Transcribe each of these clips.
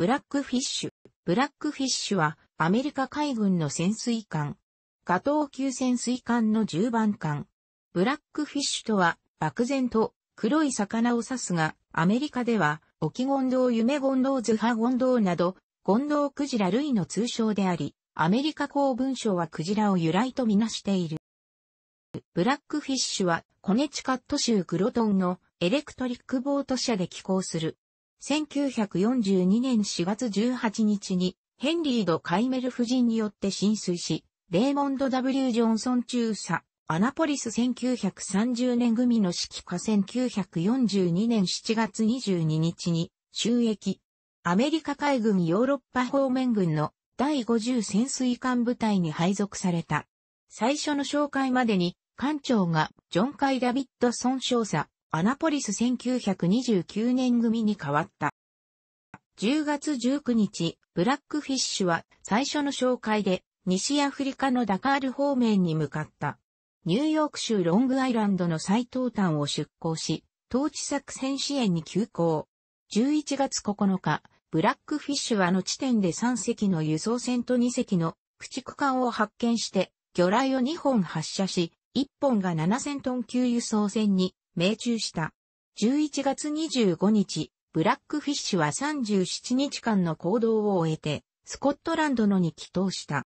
ブラックフィッシュ。ブラックフィッシュはアメリカ海軍の潜水艦。加藤級潜水艦の10番艦。ブラックフィッシュとは漠然と黒い魚を指すが、アメリカではオキゴンドウ、夢ゴンドウ、ズハゴンドウなど、ゴンドウクジラ類の通称であり、アメリカ公文書はクジラを由来とみなしている。ブラックフィッシュはコネチカット州クロトンのエレクトリックボート社で寄港する1942年4月18日にヘンリード・カイメル夫人によって浸水し、レーモンド・ W・ ジョンソン中佐、アナポリス1930年組の指揮下1942年7月22日に収益。アメリカ海軍ヨーロッパ方面軍の第50潜水艦部隊に配属された。最初の紹介までに、艦長がジョン・カイ・ダビッドソン少佐、アナポリス1929年組に変わった。10月19日、ブラックフィッシュは最初の紹介で西アフリカのダカール方面に向かった。ニューヨーク州ロングアイランドの最東端を出港し、統治作戦支援に急行。11月9日、ブラックフィッシュはの地点で3隻の輸送船と2隻の駆逐艦を発見して、魚雷を2本発射し、1本が7000トン級輸送船に、命中した。11月25日、ブラックフィッシュは37日間の行動を終えて、スコットランドのに帰投した。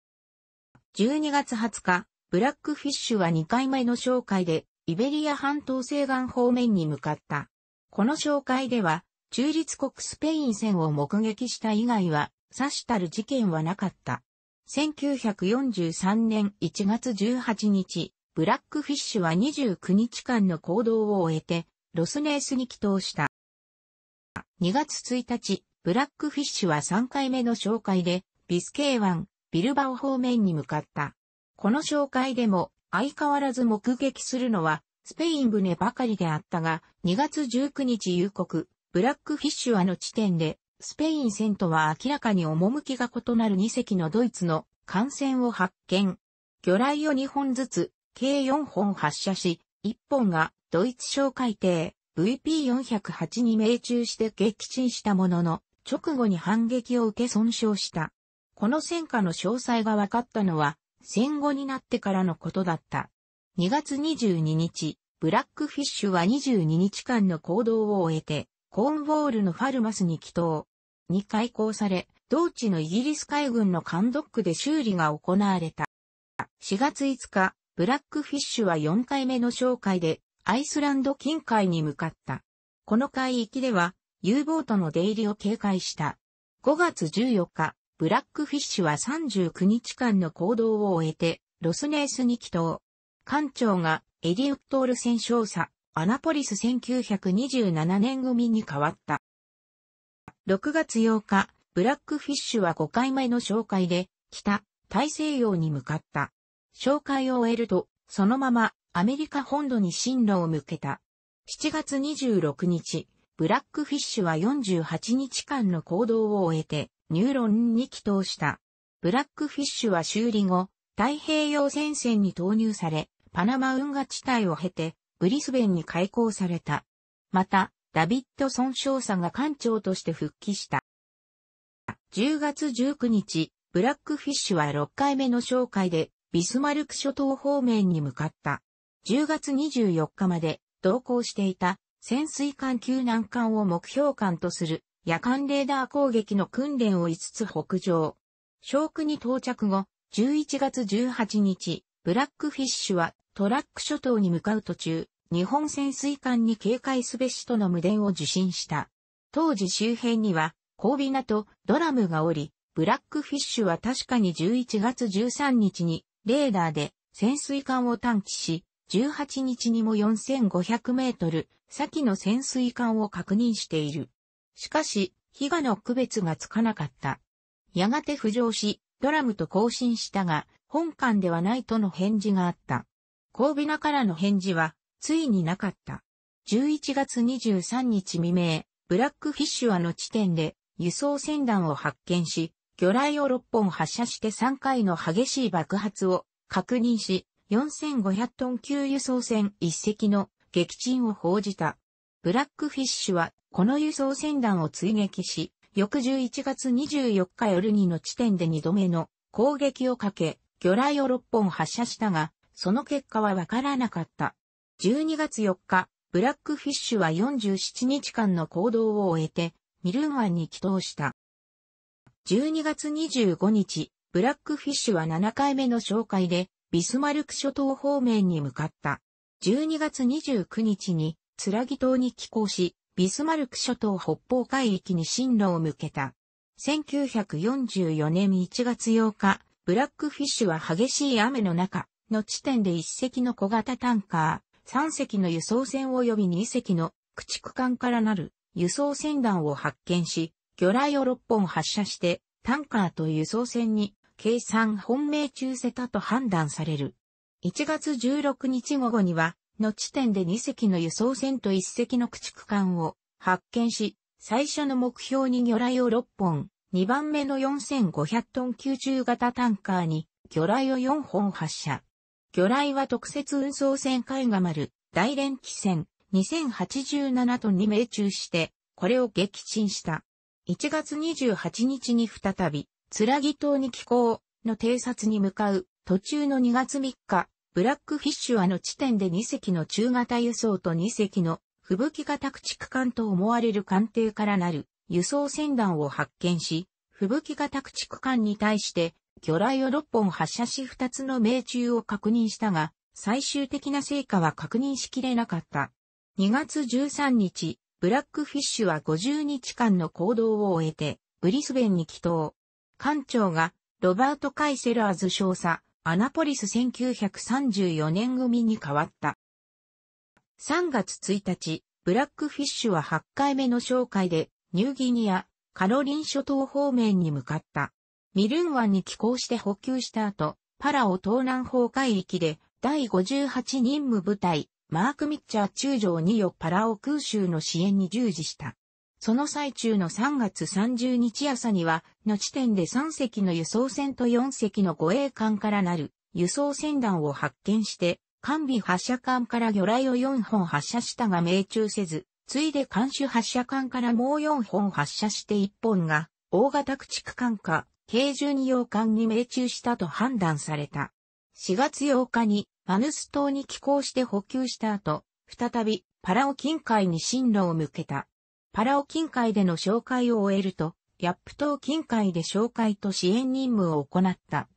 12月20日、ブラックフィッシュは2回目の紹介で、イベリア半島西岸方面に向かった。この紹介では、中立国スペイン戦を目撃した以外は、刺したる事件はなかった。1943年1月18日、ブラックフィッシュは29日間の行動を終えて、ロスネースに帰投した。2月1日、ブラックフィッシュは3回目の紹介で、ビスケー湾、ビルバオ方面に向かった。この紹介でも、相変わらず目撃するのは、スペイン船ばかりであったが、2月19日夕刻、ブラックフィッシュはの地点で、スペイン船とは明らかに趣が異なる2隻のドイツの艦船を発見。魚雷を2本ずつ、計4本発射し、1本がドイツ小海艇 VP408 に命中して撃沈したものの、直後に反撃を受け損傷した。この戦果の詳細が分かったのは、戦後になってからのことだった。2月22日、ブラックフィッシュは22日間の行動を終えて、コーンウォールのファルマスに帰投。に開港され、同地のイギリス海軍の艦ドックで修理が行われた。4月5日、ブラックフィッシュは4回目の紹介でアイスランド近海に向かった。この海域では U ボートの出入りを警戒した。5月14日、ブラックフィッシュは39日間の行動を終えてロスネースに帰島。艦長がエリウッドール戦勝佐、アナポリス1927年組に変わった。6月8日、ブラックフィッシュは5回目の紹介で、北、大西洋に向かった。紹介を終えると、そのままアメリカ本土に進路を向けた。7月26日、ブラックフィッシュは48日間の行動を終えて、ニューロンに帰投した。ブラックフィッシュは修理後、太平洋戦線に投入され、パナマ運河地帯を経て、ブリスベンに開港された。また、ダビッド・ソン少佐が艦長として復帰した。10月19日、ブラックフィッシュは6回目の紹介で、ビスマルク諸島方面に向かった。10月24日まで同行していた潜水艦救難艦を目標艦とする夜間レーダー攻撃の訓練を5つ北上。小区に到着後、11月18日、ブラックフィッシュはトラック諸島に向かう途中、日本潜水艦に警戒すべしとの無電を受信した。当時周辺には、コービナとドラムがおり、ブラックフィッシュは確かに11月13日にレーダーで潜水艦を探知し、18日にも4500メートル先の潜水艦を確認している。しかし、被害の区別がつかなかった。やがて浮上し、ドラムと交信したが、本艦ではないとの返事があった。神尾からの返事は、ついになかった。11月23日未明、ブラックフィッシュアの地点で輸送船団を発見し、魚雷を6本発射して3回の激しい爆発を確認し、4500トン級輸送船1隻の撃沈を報じた。ブラックフィッシュは、この輸送船団を追撃し、翌11月24日夜2の地点で2度目の攻撃をかけ、魚雷を6本発射したが、その結果はわからなかった。12月4日、ブラックフィッシュは47日間の行動を終えて、ミルン湾に帰投した。12月25日、ブラックフィッシュは7回目の紹介で、ビスマルク諸島方面に向かった。12月29日に、ツラギ島に寄港し、ビスマルク諸島北方海域に進路を向けた。1944年1月8日、ブラックフィッシュは激しい雨の中、の地点で1隻の小型タンカー、3隻の輸送船及び2隻の駆逐艦からなる輸送船団を発見し、魚雷を6本発射して、タンカーと輸送船に、計算本命中せたと判断される。1月16日午後には、の地点で2隻の輸送船と1隻の駆逐艦を発見し、最初の目標に魚雷を6本、2番目の4500トン級中型タンカーに魚雷を4本発射。魚雷は特設運送船海が丸、大連機船2087トンに命中して、これを撃沈した。1月28日に再び、つらぎ島に寄港の偵察に向かう途中の2月3日、ブラックフィッシュはの地点で2隻の中型輸送と2隻の吹雪型駆逐艦と思われる艦艇からなる輸送船団を発見し、吹雪型駆逐艦に対して魚雷を6本発射し2つの命中を確認したが、最終的な成果は確認しきれなかった。2月13日、ブラックフィッシュは50日間の行動を終えて、ブリスベンに帰投。艦長が、ロバート・カイセラーズ少佐、アナポリス1934年組に変わった。3月1日、ブラックフィッシュは8回目の紹介で、ニューギニア、カロリン諸島方面に向かった。ミルン湾に寄港して補給した後、パラオ東南方海域で、第58任務部隊、マーク・ミッチャー中将によパラオ空襲の支援に従事した。その最中の3月30日朝には、の地点で3隻の輸送船と4隻の護衛艦からなる輸送船団を発見して、艦尾発射艦から魚雷を4本発射したが命中せず、ついで艦首発射艦からもう4本発射して1本が、大型駆逐艦か、軽重2洋艦に命中したと判断された。4月8日にァヌス島に寄港して補給した後、再びパラオ近海に進路を向けた。パラオ近海での紹介を終えると、ヤップ島近海で紹介と支援任務を行った。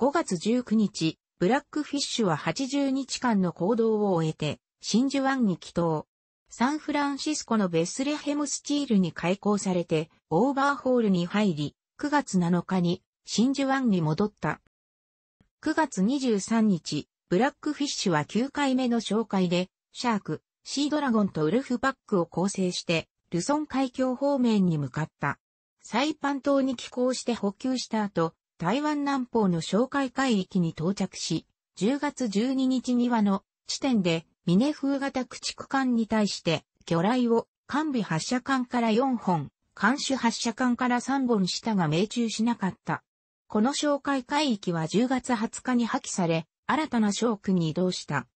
5月19日、ブラックフィッシュは80日間の行動を終えて、真珠湾に帰島。サンフランシスコのベスレヘムスチールに開港されて、オーバーホールに入り、9月7日に真珠湾に戻った。9月23日、ブラックフィッシュは9回目の紹介で、シャーク、シードラゴンとウルフパックを構成して、ルソン海峡方面に向かった。サイパン島に寄港して補給した後、台湾南方の紹介海域に到着し、10月12日にはの地点で、ミネ風型駆逐艦に対して、魚雷を、艦尾発射艦から4本、艦首発射艦から3本下が命中しなかった。この紹介海域は10月20日に破棄され、新たな商区に移動した。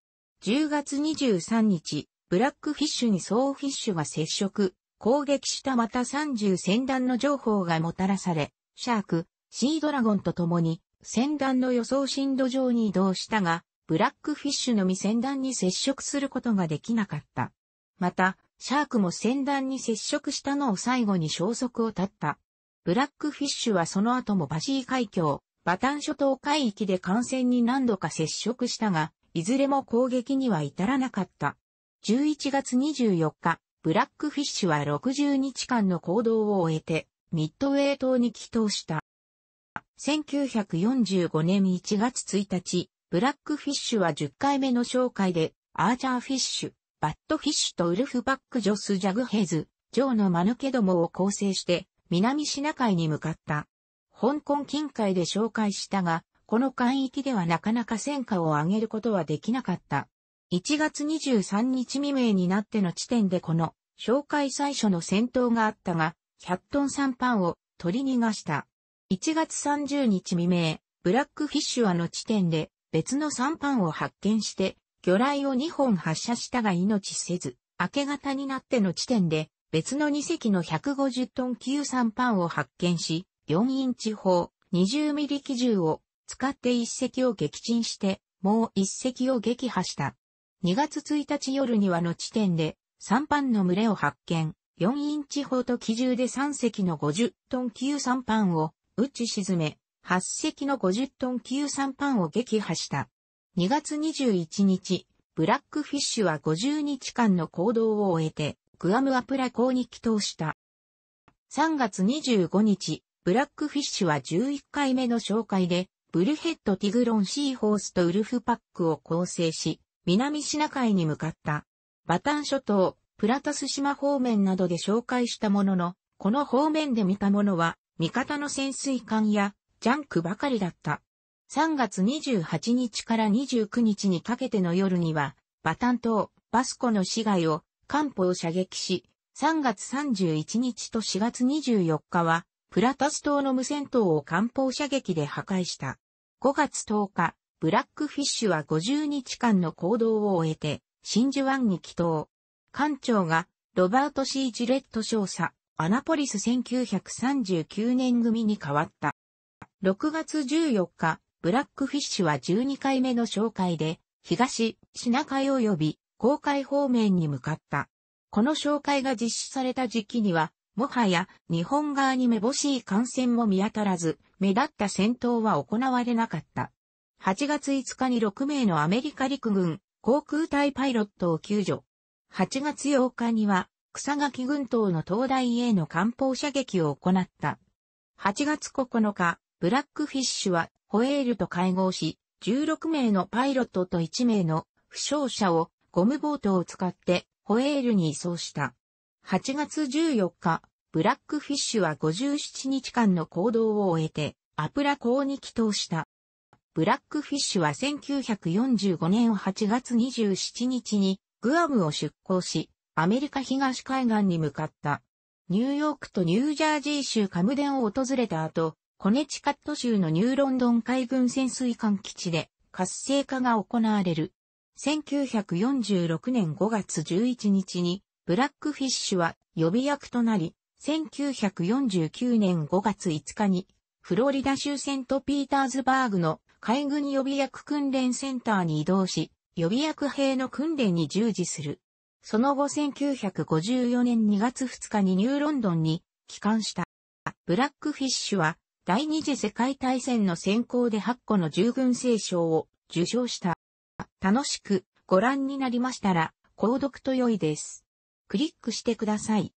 10月23日、ブラックフィッシュにソーフィッシュが接触、攻撃したまた30戦団の情報がもたらされ、シャーク、シードラゴンと共に、戦団の予想進路上に移動したが、ブラックフィッシュのみ戦団に接触することができなかった。また、シャークも戦団に接触したのを最後に消息を絶った。ブラックフィッシュはその後もバシー海峡、バタン諸島海域で艦船に何度か接触したが、いずれも攻撃には至らなかった。11月24日、ブラックフィッシュは60日間の行動を終えて、ミッドウェー島に帰投した。1945年1月1日、ブラックフィッシュは10回目の紹介で、アーチャーフィッシュ、バットフィッシュとウルフバック・ジョス・ジャグヘズ、ジョーのマヌケどもを構成して、南シナ海に向かった。香港近海で紹介したが、この海域ではなかなか戦果を上げることはできなかった。1月23日未明になっての地点でこの紹介最初の戦闘があったが、100トン3パンを取り逃がした。1月30日未明、ブラックフィッシュアの地点で別の3パンを発見して、魚雷を2本発射したが命せず、明け方になっての地点で別の2隻の150トン級3パンを発見し、4インチ砲、20ミリ機銃を使って一隻を撃沈して、もう一隻を撃破した。2月1日夜にはの地点で、パ班の群れを発見、4インチ砲と機銃で3隻の50トン級パ班を撃ち沈め、8隻の50トン級パ班を撃破した。2月21日、ブラックフィッシュは50日間の行動を終えて、グアムアプラ港に帰投した。3月25日、ブラックフィッシュは11回目の紹介で、ブルヘッド・ティグロン・シーホースとウルフパックを構成し、南シナ海に向かった。バタン諸島、プラタス島方面などで紹介したものの、この方面で見たものは、味方の潜水艦やジャンクばかりだった。3月28日から29日にかけての夜には、バタン島、バスコの市街を、艦砲射撃し、3月31日と4月24日は、プラタス島の無線塔を艦砲射撃で破壊した。5月10日、ブラックフィッシュは50日間の行動を終えて、真珠湾に帰島。艦長が、ロバートシー・ジレット少佐、アナポリス1939年組に変わった。6月14日、ブラックフィッシュは12回目の紹介で、東、品海及び、公海方面に向かった。この紹介が実施された時期には、もはや日本側にめぼしい感染も見当たらず、目立った戦闘は行われなかった。8月5日に6名のアメリカ陸軍航空隊パイロットを救助。8月8日には草垣群島の灯台への艦砲射撃を行った。8月9日、ブラックフィッシュはホエールと会合し、16名のパイロットと1名の負傷者をゴムボートを使ってホエールに移送した。8月14日、ブラックフィッシュは57日間の行動を終えて、アプラ港に帰投した。ブラックフィッシュは1945年8月27日に、グアムを出港し、アメリカ東海岸に向かった。ニューヨークとニュージャージー州カムデンを訪れた後、コネチカット州のニューロンドン海軍潜水艦基地で活性化が行われる。1946年5月11日にブラックフィッシュは予備役となり、1949年5月5日に、フロリダ州セントピーターズバーグの海軍予備役訓練センターに移動し、予備役兵の訓練に従事する。その後1954年2月2日にニューロンドンに帰還した。ブラックフィッシュは第二次世界大戦の先行で8個の従軍聖賞を受賞した。楽しくご覧になりましたら、購読と良いです。クリックしてください。